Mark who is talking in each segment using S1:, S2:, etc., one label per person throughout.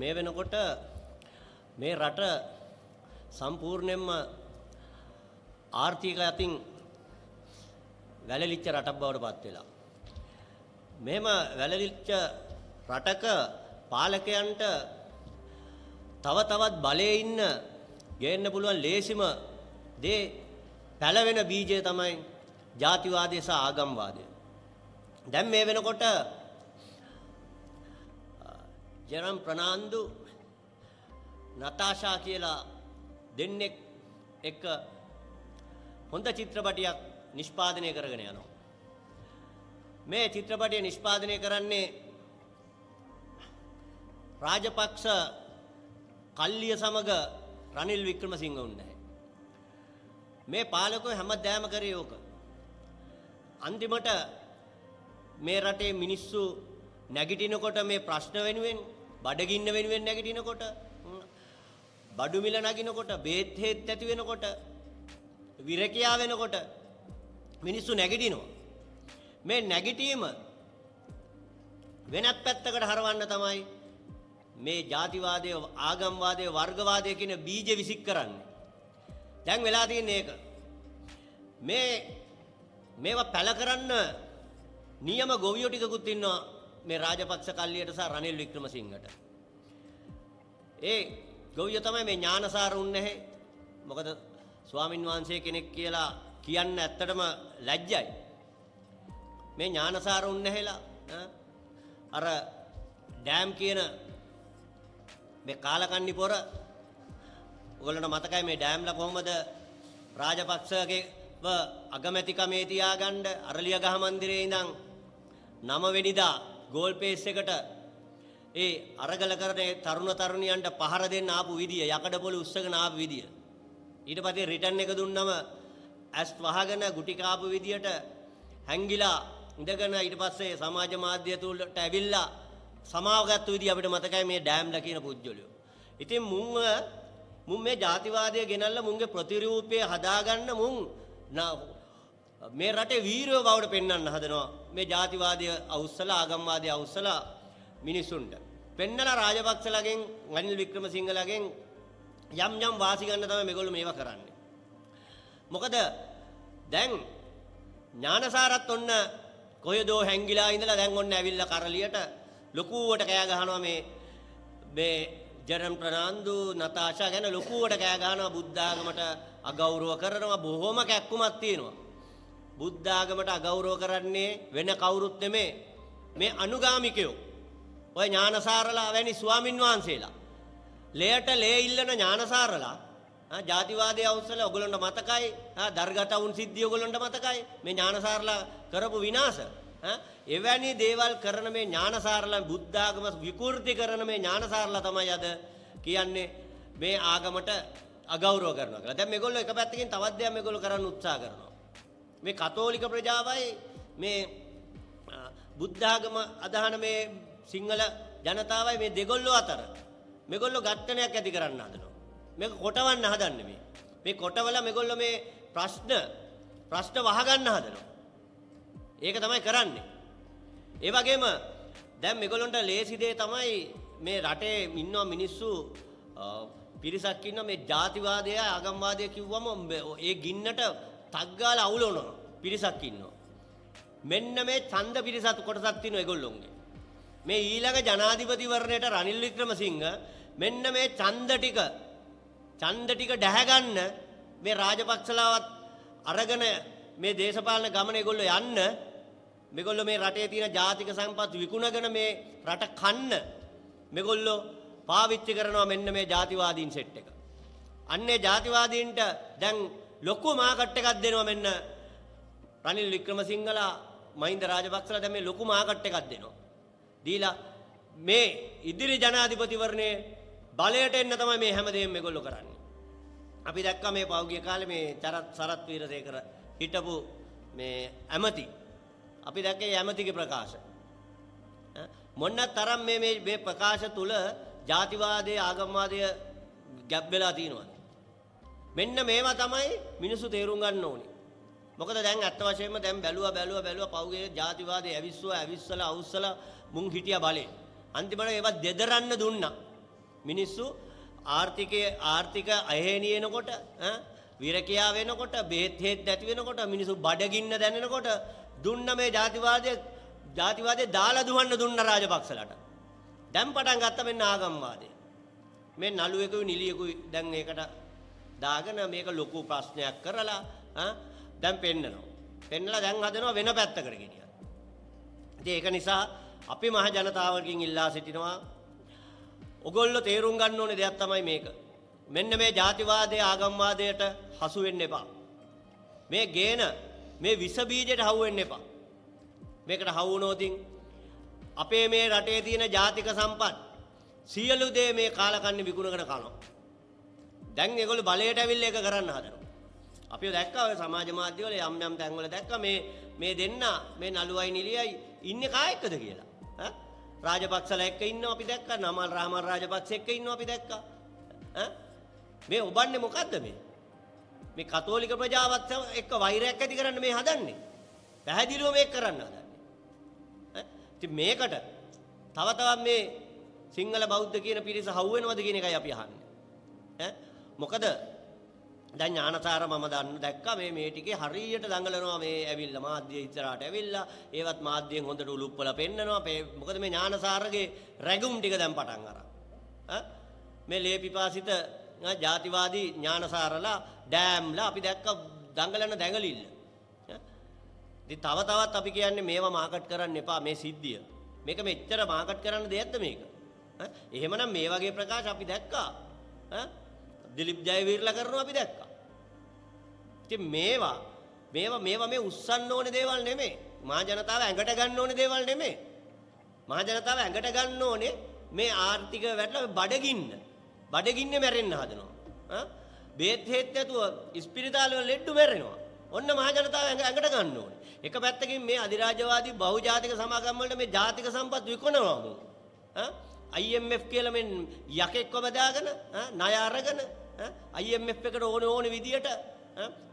S1: මේ වෙනකොට මේ රට සම්පූර්ණයෙන්ම ආර්ථික අතින් වැළලිච්ච රටක් බවට පත් වෙලා. මෙහෙම වැළලිච්ච රටක පාලකයන්ට තව තවත් බලයේ ඉන්න ගේන්න පුළුවන් ලේසිම දේ පැලවෙන බීජය තමයි ජාතිවාදය සහ ආගම්වාදය. දැන් මේ වෙනකොට ජරම් ප්‍රනාන්දු නතාෂා කියලා දෙන්නෙක් එක හොඳ චිත්‍රපටයක් නිෂ්පාදනය කරගෙන යනවා. මේ චිත්‍රපටය නිෂ්පාදනය කරන්නේ රාජපක්ෂ කල්ලිය සමග රනිල් වික්‍රමසිංහ උන්නයි. මේ පාලකෝ හැමදාම කරේ ඕක. අන්තිමට මේ රටේ මිනිස්සු නැගිටිනකොට මේ ප්‍රශ්න වෙනුවෙන් බඩගින්න වෙනුවෙන් නැගිටිනකොට බඩු මිල නගිනකොට බේත් හේත් ඇති වෙනකොට විරකියා වෙනකොට මිනිස්සු නැගිටිනවා. මේ නැගිටීම වෙනත් පැත්තකට හරවන්න තමයි මේ ජාතිවාදය ආගම්වාදය වර්ගවාදය කියන බීජ විසික් කරන්නේ. දැන් වෙලා තියෙන්නේ ඒක. මේ මේවා පැල කරන්න නියම ගොවියෝ ටිකකුත් ඉන්නවා මේ රාජපක්ෂ කල්ලියට සහ රනිල් වික්‍රමසිංහට. ඒ ගොවිය තමයි මේ ඥානසාර උන්නේ මොකද ස්වාමින් වහන්සේ කෙනෙක් කියලා කියන්න ඇත්තටම ලැජ්ජයි. මේ ඥානසාර උන්නහෙලා අර ඩෑම් කියන මේ කාලකන්නි පොර ඔගලට මතකයි මේ ඩෑම්ල කොහොමද රාජපක්ෂගේ අගමැතිකමේ තියාගන්න අරලියගහ මන්දිරේ ඉඳන් නම වෙනිදා ගෝල් පේස් එකට ඒ අරගල කරන තරුණ තරුණියන්ට පහර දෙන්න ආපු විදිය යකඩ පොළ උස්සගෙන ආපු විදිය ඊට පස්සේ රිටර්න් එක දුන්නම ඇස් වහගෙන ගුටි කාපු විදියට හැංගිලා ඉඳගෙන ඊට පස්සේ සමාජ මාධ්‍ය තුලට ඇවිල්ලා සමාව ගත්ත විදිය අපිට මතකයි මේ ඩෑම්ලා කියන පුජ්‍යලියෝ. ඉතින් මුන්ව මුන් මේ ජාතිවාදය ගෙනල්ලා මුන්ගේ ප්‍රතිරූපය හදාගන්න මුන් මේ රටේ වීරයෝ බවට පෙන්වන්න හදනවා. මේ ජාතිවාදය අවුස්සලා ආගම්වාදය අවුස්සලා මිනිසුන්ට පෙන්නලා රාජපක්ෂලගෙන් රනිල් වික්‍රමසිංහලගෙන් යම් යම් වාසි ගන්න තමයි මේගොල්ලෝ මේවා කරන්නේ. මොකද දැන් ඥානසාරත් ඔන්න කොහෙදෝ හැංගිලා ඉඳලා දැන් ඔන්න ඇවිල්ලා කරලියට ලොකුවට කෑ ගහනවා මේ මේ ජරම් ප්‍රනාන්දු නතාෂා ගැන ලොකුවට කෑ ගහනවා බුද්ධාගමට අගෞරව කරනවා බොහොම කැක්කුමක් තියෙනවා. බුද්ධාගමට අගෞරව කරන්නේ වෙන කවුරුත් නෙමේ මේ අනුගාමිකයෝ. ඔය ඥානසාරලා වැනි ස්වාමින් වහන්සේලා. ලේට ලේ ඉල්ලන ඥානසාරලා ආ ಜಾතිවාදී අවුස්සල ඔයගලන්ට මතකයි ආ දර්ගතවුන් සිද්ධිය ඔයගලන්ට මතකයි මේ ඥානසාරලා කරපු විනාශ එවැනි දේවල් කරන මේ ඥානසාරලා බුද්ධාගම විකෘති කරන මේ ඥානසාරලා තමයි අද කියන්නේ මේ ආගමට අගෞරව කරනවා කියලා. දැන් මේගොල්ලෝ එක පැත්තකින් තවත් දෙයක් මේගොල්ලෝ කරන්න උත්සාහ කරනවා. මේ කතෝලික ප්‍රජාවයි මේ බුද්ධාගම අදහන මේ සිංහල ජනතාවයි මේ දෙගොල්ලෝ අතර මේගොල්ලෝ ඝට්ටනයක් ඇති කරන්න හදනවා. මේක කොටවන්න හදන්නේ මේ. මේ කොටවල මේගොල්ලෝ මේ ප්‍රශ්න ප්‍රශ්න වහගන්න හදනවා. ඒක තමයි කරන්නේ. ඒ වගේම දැන් මේගොල්ලන්ට ලේසි දේ තමයි මේ රටේ ඉන්න මිනිස්සු පිරිසක් ඉන්න මේ ජාතිවාදය ආගම්වාදය කිව්වම ඒ ගින්නට තක්ගාල අවුලෝනවා පිරිසක් ඉන්නවා. මෙන්න මේ චන්ද පිරිසත් කොටසක් තියෙනවා ඒගොල්ලොන්ගේ. මේ ඊළඟ ජනාධිපතිවරණයට රනිල් වික්‍රමසිංහ මෙන්න මේ චන්ද ටික චන්ද ටික දැහැගන්න මේ රාජපක්ෂලාවත් අරගෙන මේ දේශපාලන ගමන ඒගොල්ලෝ යන්න මේගොල්ලෝ මේ රටේ තියෙන ජාතික සම්පත් විකුණගෙන මේ රට කන්න මේගොල්ලෝ පාවිච්චි කරනවා මෙන්න මේ ජාතිවාදීන් සෙට් එක. අන්නේ ජාතිවාදීන්ට දැන් ලොකු මාකට් එකක් දෙනවා මෙන්න රනිල් වික්‍රමසිංහලා මහින්ද රාජපක්ෂලා දැන් මේ ලොකු මාකට් එකක් දෙනවා. දීලා මේ ඉදිරි ජනාධිපතිවරණයේ බලයට එන්න තමයි මේ හැමදේම මේගොල්ලෝ කරන්නේ. අපි දැක්කා මේ පෞගිය කාලේ මේ චරත් සරත් වීරසේකර හිටපු මේ ඇමති. අපි දැක්කේ ඇමතිගේ ප්‍රකාශ. මොන්න තරම් මේ මේ ප්‍රකාශ තුල ජාතිවාදයේ ආගම්වාදය ගැබ් වෙලා තියෙනවද? මෙන්න මේවා තමයි මිනිස්සු තේරුම් ගන්න ඕනේ. මොකද දැන් අත්ත වශයෙන්ම දැන් බැලුවා බැලුවා බැලුවා පවුගේ ಜಾතිවාදී ඇවිස්සුවා ඇවිස්සලා අවුස්සලා මුං හිටියා බලේ. අන්තිමට ඒවා දෙදරන්න දුන්නා. මිනිස්සු ආර්ථිකයේ ආර්ථික අහේනිය එනකොට විරකියා වෙනකොට බෙහෙත් හේත් නැති වෙනකොට මිනිස්සු බඩගින්න දැනෙනකොට දුන්න මේ ಜಾතිවාදයේ ಜಾතිවාදයේ දාලා දුවන්න දුන්න රාජපක්ෂලට. දැන් පටන් ගත්ත මෙන්න ආගම්වාදය. මේ නළුවෙකුයි නිලියෙකුයි දැන් ඒකට දාගෙන මේක ලොකු ප්‍රශ්නයක් කරලා දැන් පෙන්නනවා. පෙන්නලා දැන් හදනවා වෙන පැත්තකට ගෙනියන්න. ඉතින් ඒක නිසා අපි මහ ජනතාවකින් ඉල්ලා සිටිනවා ඔගොල්ලෝ තේරුම් ගන්න ඕනේ දෙයක් තමයි මේක. මෙන්න මේ ජාතිවාදයේ ආගම්වාදයට හසු වෙන්න එපා. මේ ගේන මේ විස බීජයට හවු වෙන්න එපා. මේකට හවු වුණොත් අපේ මේ රටේ තියෙන ජාතික සම්පත් සියලු දේ මේ කාලකන්ණි විකුණගෙන කනවා. දැන් ඒගොල්ලෝ බලයට ඇවිල්ලා ඒක කරන්න හදනවා. අපි දැක්ක ඔය සමාජ මාධ්‍යවල යම් යම් තැන්වල දැක්ක මේ මේ දෙන්න මේ නළුවයි නිලියයි ඉන්නේ කා එක්කද කියලා. ඈ රාජපක්ෂලා එක්ක ඉන්නවා අපි දැක්කා. නමල් රාමල් රාජපක්ෂ එක්ක ඉන්නවා අපි දැක්කා. ඈ මේ ඔබන්නේ මොකද්ද මේ? මේ කතෝලික ප්‍රජාවත් එක්ක වෛරයක් ඇති කරන්න මේ හදන්නේ. පැහැදිලිව මේක කරන්න හදන්නේ. ඉතින් මේකට තව තවත් මේ සිංහල බෞද්ධ කියන පිරිස හවු වෙනවද කියන එකයි අපි අහන්නේ. ඈ මොකද දැන් ඥානසාර මම දන්න දැක්කා මේ මේ ටිකේ හරියට දඟලනවා මේ ඇවිල්ලා මාධ්‍ය ඉස්සරහට ඇවිල්ලා ඒවත් මාධ්‍යෙන් හොඳට උලුප්පලා පෙන්නනවා මොකද මේ ඥානසාරගේ රැගුම් ටික දැන් පටන් අරන් මේ ලේපිපාසිත ජාතිවාදී ඥානසාරලා ඩෑම්ලා අපි දැක්ක දඟලන දැඟලිල්ල ඉතින් තව තවත් අපි කියන්නේ මේවා මාකට් කරන්න එපා මේ සිද්ධිය මේක මෙච්චර මාකට් කරන්න දෙයක්ද මේක එහෙමනම් මේ වගේ ප්‍රකාශ අපි දැක්කා ඈ දිලිප් ජයවීරලා කරනවා අපි දැක්කා. ඉතින් මේවා මේවා මේවා මේ උස්සන්න ඕනේ දේවල් නෙමෙයි. මහා ජනතාව ඇඟට ගන්න ඕනේ දේවල් නෙමෙයි. මහා ජනතාව ඇඟට ගන්න ඕනේ මේ ආර්ථික වැටලා බඩගින්න. බඩගින්නේ මැරෙන්න හදනවා. ආ බේත් හේත් නැතුව ඉස්පිරිතාල වල ලෙඩු මැරෙනවා. ඔන්න මහා ජනතාව ඇඟට ගන්න ඕනේ. එක පැත්තකින් මේ අධිරාජ්‍යවාදී බහුජාතික සමාගම් වලට මේ ජාතික සම්පත් විකුණනවා. ආ IMF කියලා මේ යකෙක්ව බදාගෙන ණය අරගෙන IMF එකට ඕන ඕන විදියට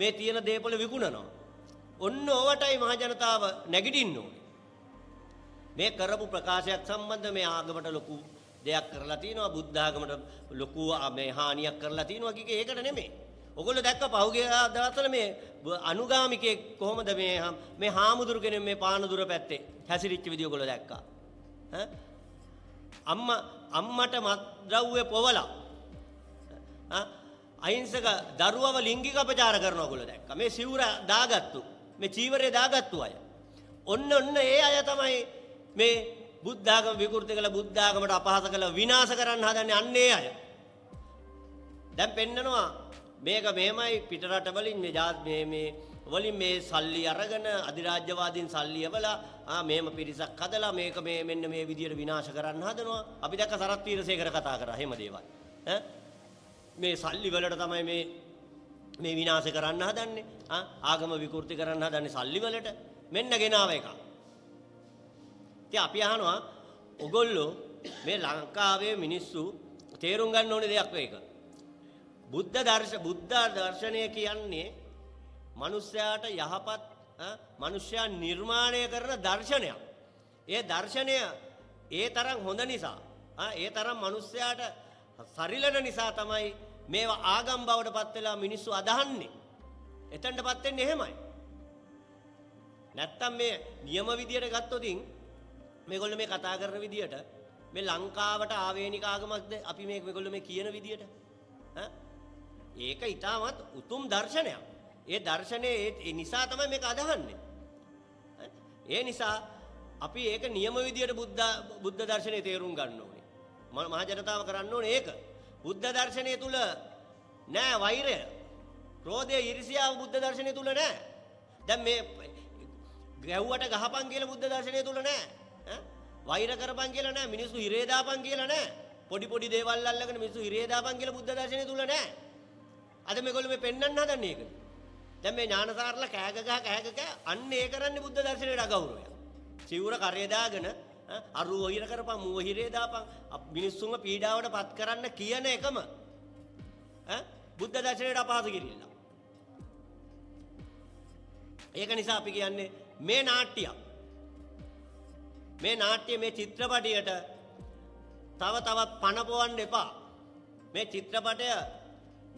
S1: මේ තියෙන දේපල විකුණනවා. ඔන්න ඕවටයි මහජනතාව නැගිටින්න ඕනේ. මේ කරපු ප්‍රකාශයක් සම්බන්ධ මේ ආගමට ලොකු දෙයක් කරලා තිනවා බුද්ධ ආගමට ලොකු මේ හානියක් කරලා තිනවා කික ඒකට නෙමෙයි. ඔගොල්ලෝ දැක්ක පහුගිය දවස්වල මේ අනුගාමිකයෙක් කොහොමද මේ මේ හාමුදුරු කෙනෙක් මේ පානදුර පැත්තේ හැසිරිච්ච විදිය ඔගොල්ලෝ දැක්කා. අම්මා අම්මට මත්ද්‍රව්‍ය පොවලා අයිංසක දරුවව ලිංගික අපචාර කරන ඔයගොල්ලෝ දැක්කා. මේ සිවුර දාගත්තු. මේ චීවරය දාගත්තු අය. ඔන්න ඔන්න ඒ අය තමයි මේ බුද්ධාගම විකෘති කළ බුද්ධාගමට අපහාස කළ විනාශ කරන්න හදන්නේ අන්නේ අය. දැන් පෙන්නනවා මේක මෙහෙමයි පිටරට වලින් මේ මේ මේ වලින් මේ සල්ලි අරගෙන අධිරාජ්‍යවාදීන් සල්ලි යවලා ආ මේම පිරිසක් හදලා මේක මේ මෙන්න මේ විදියට විනාශ කරන්න හදනවා. අපි දැක්ක සරත් වීරසේකර කතා කරා. එහෙම දේවල්. ඈ මේ සල්ලි වලට තමයි මේ මේ විනාශ කරන්න හදන්නේ. ආගම විකෘති කරන්න හදන්නේ සල්ලි වලට. මෙන්න ගෙනාව එකක්. ඉතින් අපි අහනවා ඔගොල්ලෝ මේ ලංකාවේ මිනිස්සු තේරුම් ගන්න ඕනේ දෙයක් මේක. බුද්ධ දර්ශ බුද්ධ දර්ශනය කියන්නේ මිනිස්යාට යහපත් මිනිස්යා නිර්මාණය කරන දර්ශනයක්. ඒ දර්ශනය ඒ තරම් හොඳ නිසා ඒ තරම් මිනිස්යාට සරිලන නිසා තමයි මේවා ආගම් බවට පත් වෙලා මිනිස්සු අදහන්නේ. එතනටපත් වෙන්නේ එහෙමයි. නැත්තම් මේ નિયම විදියට ගත්තොතින් මේගොල්ලෝ මේ කතා කරන විදියට මේ ලංකාවට ආවේනික ආගමක්ද අපි මේ මේගොල්ලෝ මේ කියන විදියට ඈ ඒක ඊටමත් උතුම් දර්ශනයක්. ඒ දර්ශනේ ඒ නිසා තමයි මේක අදහන්නේ. ඒ නිසා අපි ඒක નિયම විදියට බුද්ධ බුද්ධ දර්ශනේ තේරුම් ගන්න මහ ජනතාව කරන්න ඕනේ ඒක. බුද්ධ දර්ශනය තුල නෑ වෛරය. ක්‍රෝධය, ඊර්ෂ්‍යාව බුද්ධ දර්ශනය තුල නෑ. දැන් මේ ගැව්වට ගහපන් කියලා බුද්ධ දර්ශනය තුල නෑ. වෛර කරපන් කියලා නෑ. මිනිස්සු හිරේ දාපන් කියලා නෑ. පොඩි පොඩි දේවල් අල්ලගෙන මිනිස්සු හිරේ දාපන් කියලා බුද්ධ දර්ශනය තුල නෑ. අද මේගොල්ලෝ මේ පෙන්වන්න හදන්නේ ඒක. දැන් මේ ඥානසාරලා කෑගගහ කෑගග අන්න ඒ කරන්නේ බුද්ධ දර්ශනයට අගෞරවය. චිවුර කරේ දාගෙන අරුව ඔහිර කරපන් මුව හිරේ දාපන් මිනිස්සුන්ව පීඩාවට පත් කරන්න කියන එකම බුද්ධ දර්ශනයට අපහාස කිරීලා. ඒක නිසා අපි කියන්නේ මේ නාට්‍යයක්. මේ නාට්‍ය මේ චිත්‍රපටියට තව තවත් පණපොවන්න එපා. මේ චිත්‍රපටය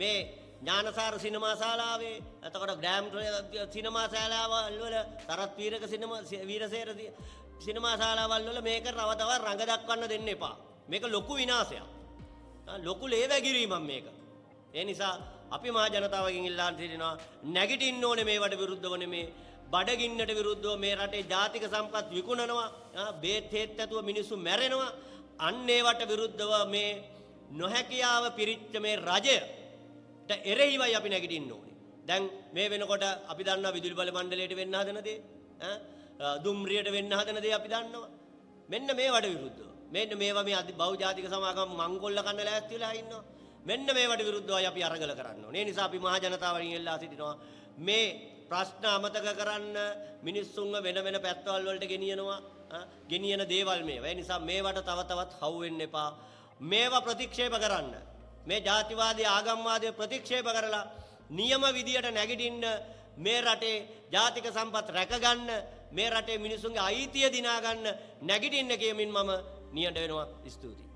S1: මේ ඥානසාර සිනමා ශාලාවේ එතකොට ග්‍රෑම් සිනමා ශාලාවල් වල තරත් වීරක සිනමා වීරසේර සිනමා ශාලාවල් වල මේක රවතව රඟ දක්වන්න දෙන්න එපා. මේක ලොකු විනාශයක්. ලොකු ලේවැගිරීමක් මේක. ඒ නිසා අපි මහා ජනතාවගෙන් ඉල්ලා සිටිනවා නැගිටින්න ඕනේ මේවට විරුද්ධව නෙමේ බඩගින්නට විරුද්ධව මේ රටේ ජාතික සම්පත් විකුණනවා බේත් හේත් ඇතුව මිනිස්සු මැරෙනවා අන්න ඒවට විරුද්ධව මේ නොහැකියාව පිරිච්ච මේ රජය ට එරෙහිවයි අපි නැගිටින්න ඕනේ. දැන් මේ වෙනකොට අපි දන්නවා විදුලි බල මණ්ඩලයට වෙන්න හදන දේ ඈ දුම්රියට වෙන්න හදන දේ අපි දන්නවා. මෙන්න මේවට විරුද්ධව. මෙන්න මේවා මේ බෞද්ධාතික සමාගම් මංගොල්ල කන්න ලෑස්ති වෙලා ඉන්නවා. මෙන්න මේවට විරුද්ධවයි අපි අරගල කරන්න ඕනේ. ඒ නිසා අපි මහ ජනතාවගෙන් එල්ලා සිටිනවා මේ ප්‍රශ්න අමතක කරන්න මිනිස්සුන්ව වෙන වෙන පැත්තවල් වලට ගෙනියනවා. ගෙනියන දේවල් මේවා. ඒ නිසා මේවට තව තවත් හවු වෙන්න එපා. මේවා ප්‍රතික්ෂේප කරන්න. මේ ජාතිවාදී ආගම්වාදය ප්‍රතික්ෂේප කරලා නියම විදියට නැගිටින්න මේ රටේ ජාතික සම්පත් රැකගන්න මේ රටේ මිනිසුන්ගේ අයිතිය දිනා ගන්න නැගිටින්න කියමින් මම නියට වෙනවා ස්තුතියි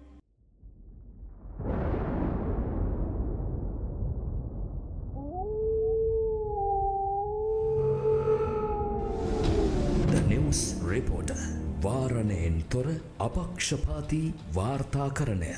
S1: රිපෝට වාරණයෙන් තොර අපක්ෂපාති වාර්තාකරණය